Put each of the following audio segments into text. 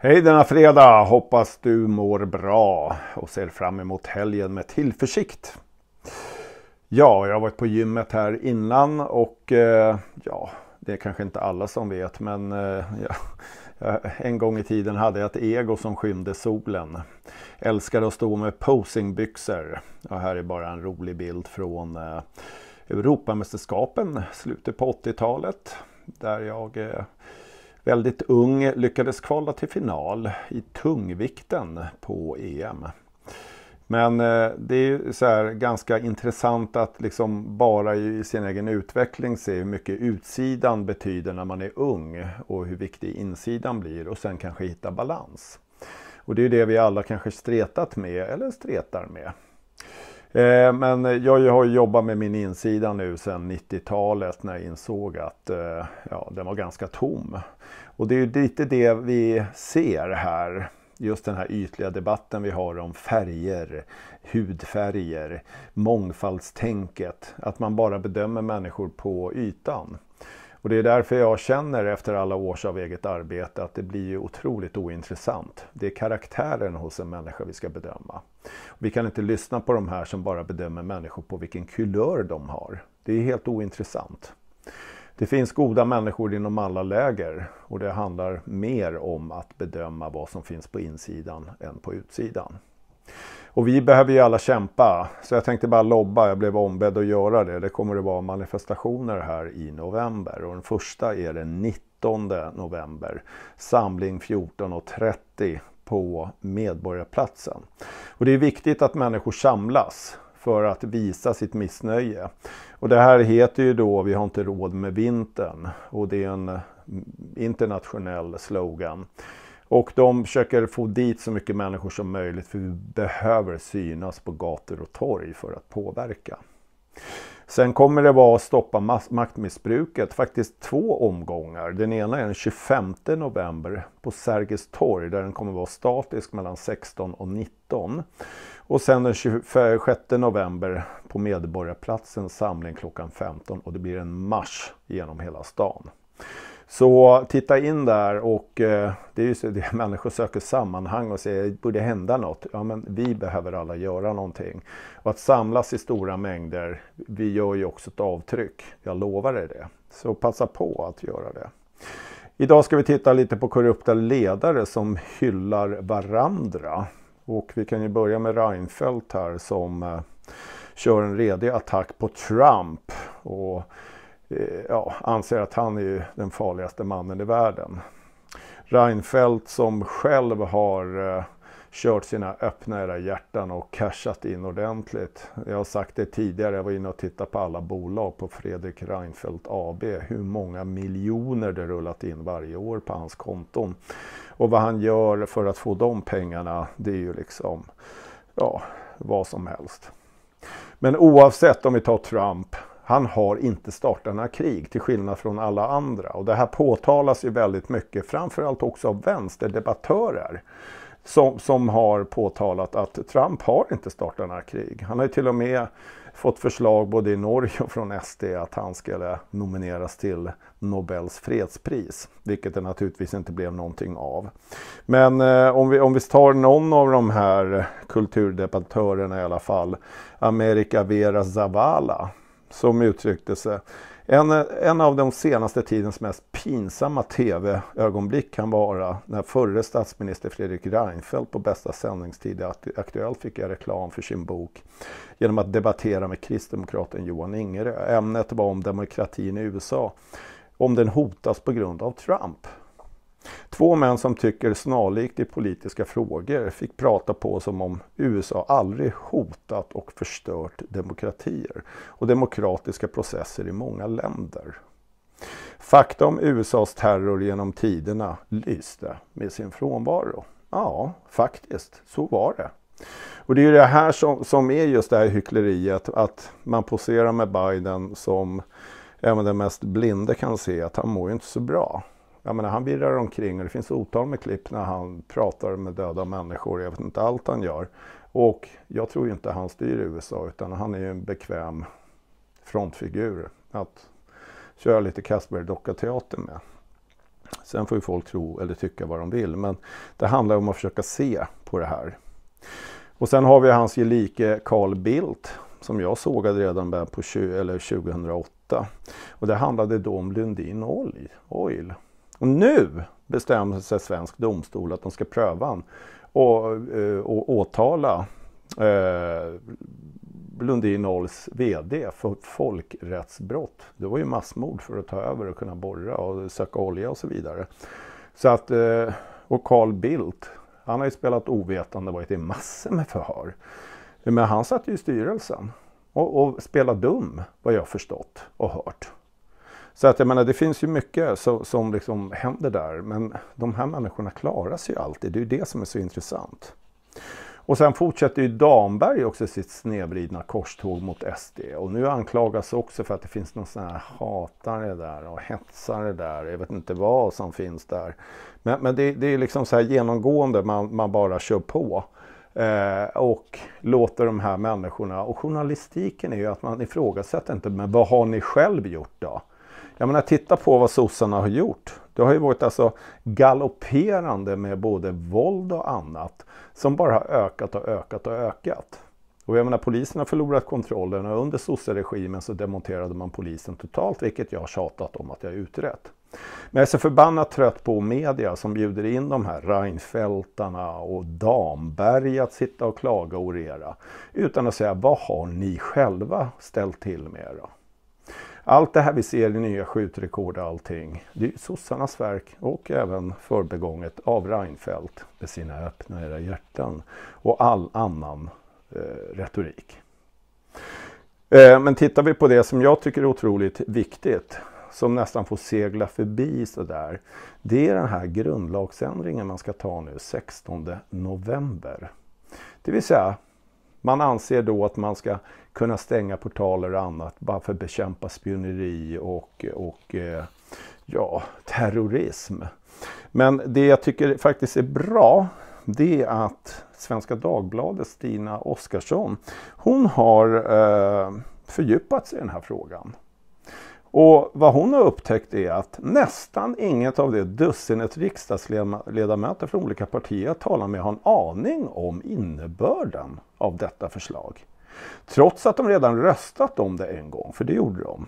Hej denna fredag! Hoppas du mår bra och ser fram emot helgen med tillförsikt. Ja, jag har varit på gymmet här innan och eh, ja, det är kanske inte alla som vet men eh, ja, en gång i tiden hade jag ett ego som skymde solen. Älskade att stå med posingbyxor. Och här är bara en rolig bild från eh, Europamästerskapen slutet på 80-talet där jag eh, väldigt ung, lyckades kvala till final i tungvikten på EM. Men eh, det är så här, ganska intressant att liksom bara i sin egen utveckling se hur mycket utsidan betyder när man är ung och hur viktig insidan blir och sen kanske hitta balans. Och det är det vi alla kanske stretat med eller stretar med. Eh, men jag har jobbat med min insida nu sedan 90-talet när jag insåg att eh, ja, den var ganska tom. Och det är ju lite det vi ser här. Just den här ytliga debatten vi har om färger, hudfärger, mångfaldstänket. Att man bara bedömer människor på ytan. Och det är därför jag känner efter alla års av eget arbete att det blir ju otroligt ointressant. Det är karaktären hos en människa vi ska bedöma. Vi kan inte lyssna på de här som bara bedömer människor på vilken kulör de har. Det är helt ointressant. Det finns goda människor inom alla läger och det handlar mer om att bedöma vad som finns på insidan än på utsidan. Och vi behöver ju alla kämpa. Så jag tänkte bara lobba, jag blev ombedd att göra det. Det kommer att vara manifestationer här i november. Och den första är den 19 november. Samling 14.30 på Medborgarplatsen. Och det är viktigt att människor samlas för att visa sitt missnöje. Och det här heter ju då Vi har inte råd med vintern och det är en internationell slogan. Och de försöker få dit så mycket människor som möjligt för vi behöver synas på gator och torg för att påverka. Sen kommer det vara att stoppa maktmissbruket, faktiskt två omgångar. Den ena är den 25 november på Sergels torg där den kommer vara statisk mellan 16 och 19. Och sen den 26 november på Medborgarplatsen, samling klockan 15 och det blir en marsch genom hela stan. Så titta in där och eh, det är ju så, det, människor söker sammanhang och säger borde hända något. Ja men vi behöver alla göra någonting. Och att samlas i stora mängder, vi gör ju också ett avtryck. Jag lovar dig det. Så passa på att göra det. Idag ska vi titta lite på korrupta ledare som hyllar varandra. Och vi kan ju börja med Reinfeldt här som eh, kör en redig attack på Trump. Och Eh, ja, anser att han är den farligaste mannen i världen. Reinfeldt som själv har eh, kört sina öppna era hjärtan och cashat in ordentligt. Jag har sagt det tidigare, jag var inne och tittade på alla bolag på Fredrik Reinfeldt AB. Hur många miljoner det rullat in varje år på hans konton. Och vad han gör för att få de pengarna, det är ju liksom, ja, vad som helst. Men oavsett om vi tar Trump han har inte startat några krig till skillnad från alla andra. Och det här påtalas ju väldigt mycket, framförallt också av vänsterdebattörer. Som, som har påtalat att Trump har inte startat några krig. Han har ju till och med fått förslag både i Norge och från SD att han skulle nomineras till Nobels fredspris. Vilket det naturligtvis inte blev någonting av. Men eh, om, vi, om vi tar någon av de här kulturdebattörerna i alla fall. America Vera Zavala som uttryckte sig. En, en av de senaste tidens mest pinsamma tv-ögonblick kan vara när förre statsminister Fredrik Reinfeldt på bästa sändningstid i Aktuellt fick göra reklam för sin bok genom att debattera med kristdemokraten Johan Ingerö. Ämnet var om demokratin i USA, om den hotas på grund av Trump. Två män som tycker snarlikt i politiska frågor fick prata på som om USA aldrig hotat och förstört demokratier och demokratiska processer i många länder. Fakta om USAs terror genom tiderna lyste med sin frånvaro. Ja, faktiskt, så var det. Och det är ju det här som, som är just det här hyckleriet, att man poserar med Biden som även den mest blinde kan se att han mår ju inte så bra. Jag menar, han virrar omkring och det finns otal med klipp när han pratar med döda människor. Jag vet inte allt han gör. Och jag tror ju inte han styr USA utan han är ju en bekväm frontfigur att köra lite casper teater med. Sen får ju folk tro eller tycka vad de vill men det handlar om att försöka se på det här. Och sen har vi hans gelike Carl Bildt som jag sågade redan på 20, eller 2008. Och det handlade då om Lundin Oil. Och nu bestämmer sig svensk domstol att de ska pröva han och, eh, och åtala eh, Lundin Oils VD för folkrättsbrott. Det var ju massmord för att ta över och kunna borra och söka olja och så vidare. Så att, eh, och Carl Bildt, han har ju spelat ovetande och varit i massor med förhör. Men han satt ju i styrelsen och, och spelade dum, vad jag förstått och hört. Så att jag menar, det finns ju mycket så, som liksom händer där. Men de här människorna klarar sig ju alltid. Det är ju det som är så intressant. Och sen fortsätter ju Damberg också sitt snedvridna korståg mot SD. Och nu anklagas också för att det finns någon sån här hatare där och hetsare där. Jag vet inte vad som finns där. Men, men det, det, är liksom så här genomgående, man, man bara kör på. Eh, och låter de här människorna, och journalistiken är ju att man ifrågasätter inte, men vad har ni själv gjort då? Jag menar titta på vad sossarna har gjort. Det har ju varit alltså galopperande med både våld och annat som bara har ökat och ökat och ökat. Och jag menar polisen har förlorat kontrollen och under sosseregimen så demonterade man polisen totalt vilket jag har tjatat om att jag utrett. Men jag är så förbannat trött på media som bjuder in de här Reinfeldtarna och Damberg att sitta och klaga och orera. Utan att säga, vad har ni själva ställt till med då? Allt det här vi ser i nya skjutrekord och allting, det är ju sossarnas verk och även förbegånget av Reinfeldt med sina öppna era hjärtan och all annan eh, retorik. Eh, men tittar vi på det som jag tycker är otroligt viktigt, som nästan får segla förbi så där. det är den här grundlagsändringen man ska ta nu 16 november. Det vill säga man anser då att man ska kunna stänga portaler och annat bara för att bekämpa spioneri och, och eh, ja, terrorism. Men det jag tycker faktiskt är bra det är att Svenska Dagbladets Stina Oskarsson hon har eh, fördjupat sig i den här frågan. Och vad hon har upptäckt är att nästan inget av det dussinet riksdagsledamöter från olika partier jag talar med har en aning om innebörden av detta förslag. Trots att de redan röstat om det en gång, för det gjorde de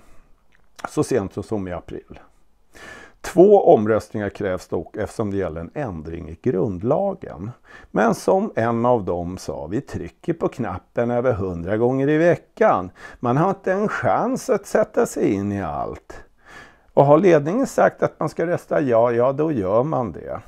så sent som i april. Två omröstningar krävs dock eftersom det gäller en ändring i grundlagen. Men som en av dem sa, vi trycker på knappen över hundra gånger i veckan. Man har inte en chans att sätta sig in i allt. Och har ledningen sagt att man ska rösta ja, ja då gör man det.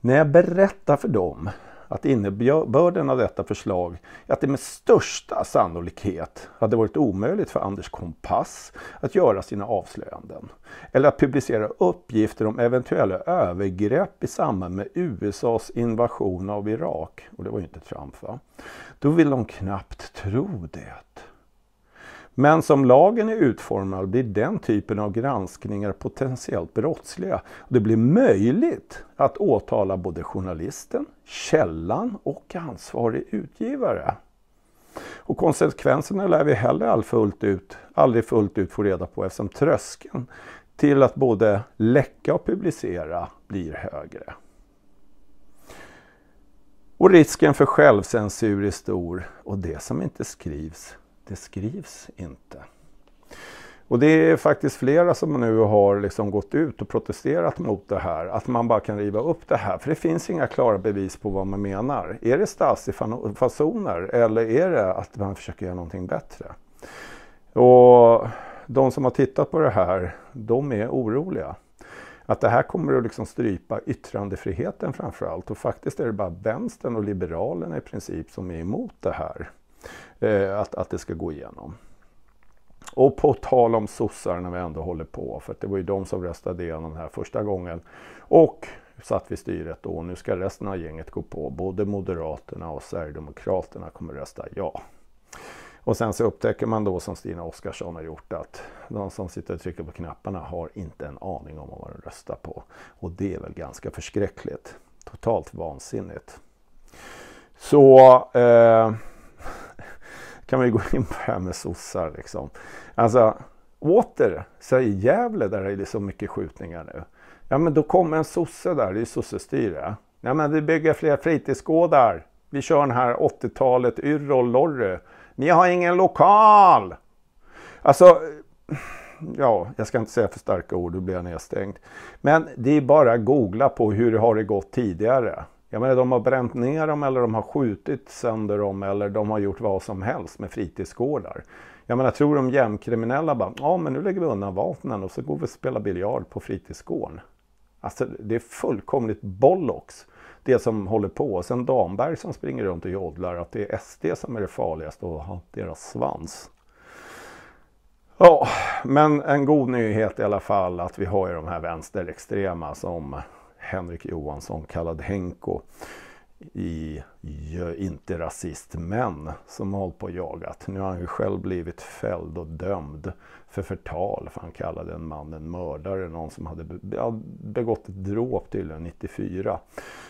När jag berättar för dem att innebörden av detta förslag är att det med största sannolikhet hade varit omöjligt för Anders Kompass att göra sina avslöjanden. Eller att publicera uppgifter om eventuella övergrepp i samband med USAs invasion av Irak. Och det var ju inte Trump va? Då vill de knappt tro det. Men som lagen är utformad blir den typen av granskningar potentiellt brottsliga. Det blir möjligt att åtala både journalisten, källan och ansvarig utgivare. Och konsekvenserna lär vi heller all fullt ut, aldrig fullt ut få reda på eftersom tröskeln till att både läcka och publicera blir högre. Och risken för självcensur är stor och det som inte skrivs det skrivs inte. Och det är faktiskt flera som nu har liksom gått ut och protesterat mot det här, att man bara kan riva upp det här, för det finns inga klara bevis på vad man menar. Är det Stasi-fasoner eller är det att man försöker göra någonting bättre? Och de som har tittat på det här, de är oroliga. Att det här kommer att liksom strypa yttrandefriheten framförallt och faktiskt är det bara vänstern och liberalerna i princip som är emot det här. Eh, att, att det ska gå igenom. Och på tal om sossar när vi ändå håller på, för det var ju de som röstade igenom det här första gången. Och satt vid styret då. Och Nu ska resten av gänget gå på. Både Moderaterna och Sverigedemokraterna kommer rösta ja. Och sen så upptäcker man då som Stina Oskarsson har gjort att de som sitter och trycker på knapparna har inte en aning om vad de röstar på. Och det är väl ganska förskräckligt. Totalt vansinnigt. Så eh, kan vi gå in på det här med sossar liksom. Alltså åter, säg Gävle där det är så mycket skjutningar nu. Ja men då kommer en sosse där, det är sossestyre. Ja men vi bygger fler fritidsgårdar. Vi kör den här 80-talet Yrrol Lorry. Ni har ingen lokal! Alltså, ja, jag ska inte säga för starka ord, då blir jag nedstängd. Men det är bara att googla på hur det har det gått tidigare. Jag menar de har bränt ner dem eller de har skjutit sönder dem eller de har gjort vad som helst med fritidsgårdar. Jag menar tror de jämnkriminella bara, ja men nu lägger vi undan vapnen och så går vi och spelar biljard på fritidsgården. Alltså det är fullkomligt bollocks det som håller på. Och sen Damberg som springer runt och joddlar att det är SD som är det farligaste och har deras svans. Ja, men en god nyhet i alla fall att vi har ju de här vänsterextrema som Henrik Johansson, kallad Henko, i Inte rasist men som har hållit på och jagat. Nu har han ju själv blivit fälld och dömd för förtal för han kallade en man en mördare, någon som hade begått ett dråp tydligen 94.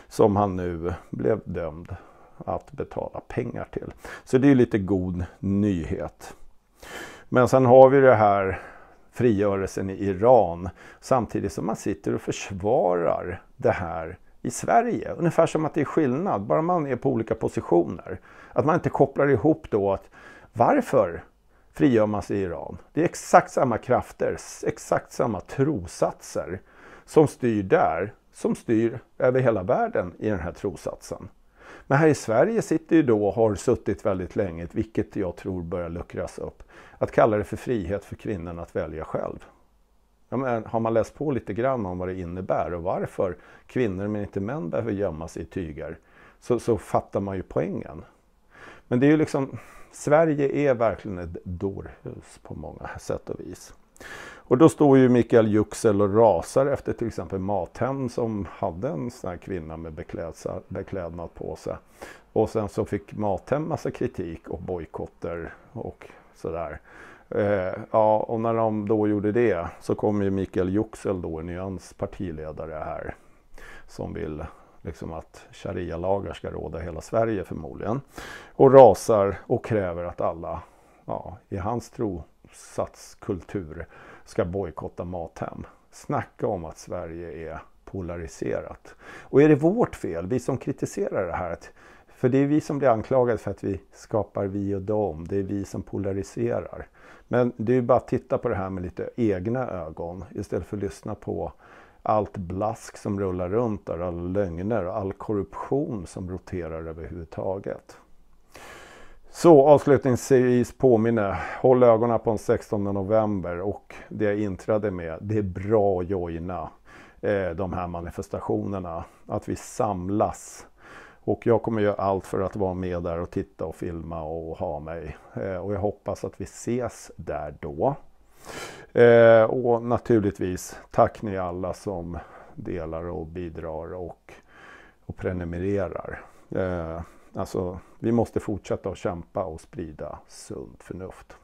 Som han nu blev dömd att betala pengar till. Så det är lite god nyhet. Men sen har vi det här frigörelsen i Iran samtidigt som man sitter och försvarar det här i Sverige. Ungefär som att det är skillnad, bara man är på olika positioner. Att man inte kopplar ihop då att varför frigör man sig i Iran? Det är exakt samma krafter, exakt samma trosatser som styr där, som styr över hela världen i den här trosatsen. Men här i Sverige sitter ju då och har suttit väldigt länge, vilket jag tror börjar luckras upp, att kalla det för frihet för kvinnan att välja själv. Ja, men har man läst på lite grann om vad det innebär och varför kvinnor men inte män behöver gömma sig i tyger, så, så fattar man ju poängen. Men det är ju liksom, Sverige är verkligen ett dårhus på många sätt och vis. Och då står ju Mikael Yüksel och rasar efter till exempel Mathem som hade en sån här kvinna med beklädnad på sig. Och sen så fick Mathem massa kritik och bojkotter och sådär. Eh, ja, och när de då gjorde det så kom ju Mikael Yüksel då, Nyans partiledare här, som vill liksom att sharia-lagar ska råda hela Sverige förmodligen. Och rasar och kräver att alla, ja, i hans trosatskultur ska bojkotta Mathem. Snacka om att Sverige är polariserat. Och är det vårt fel, vi som kritiserar det här? För det är vi som blir anklagade för att vi skapar vi och dem. Det är vi som polariserar. Men det är bara att titta på det här med lite egna ögon istället för att lyssna på allt blask som rullar runt där, alla lögner och all korruption som roterar överhuvudtaget. Så avslutningsvis påminner, håll ögonen på den 16 november och det jag inträdde med, det är bra att joina eh, de här manifestationerna. Att vi samlas. Och jag kommer göra allt för att vara med där och titta och filma och ha mig. Eh, och jag hoppas att vi ses där då. Eh, och naturligtvis, tack ni alla som delar och bidrar och, och prenumererar. Eh, Alltså, vi måste fortsätta att kämpa och sprida sunt förnuft.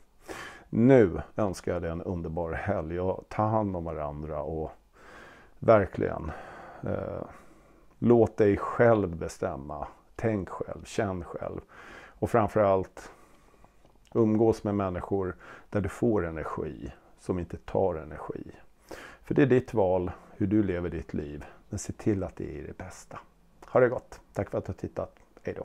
Nu önskar jag dig en underbar helg och ta hand om varandra och verkligen eh, låt dig själv bestämma. Tänk själv, känn själv och framförallt umgås med människor där du får energi som inte tar energi. För det är ditt val, hur du lever ditt liv. Men se till att det är det bästa. Ha det gott. Tack för att du har tittat. Hejdå!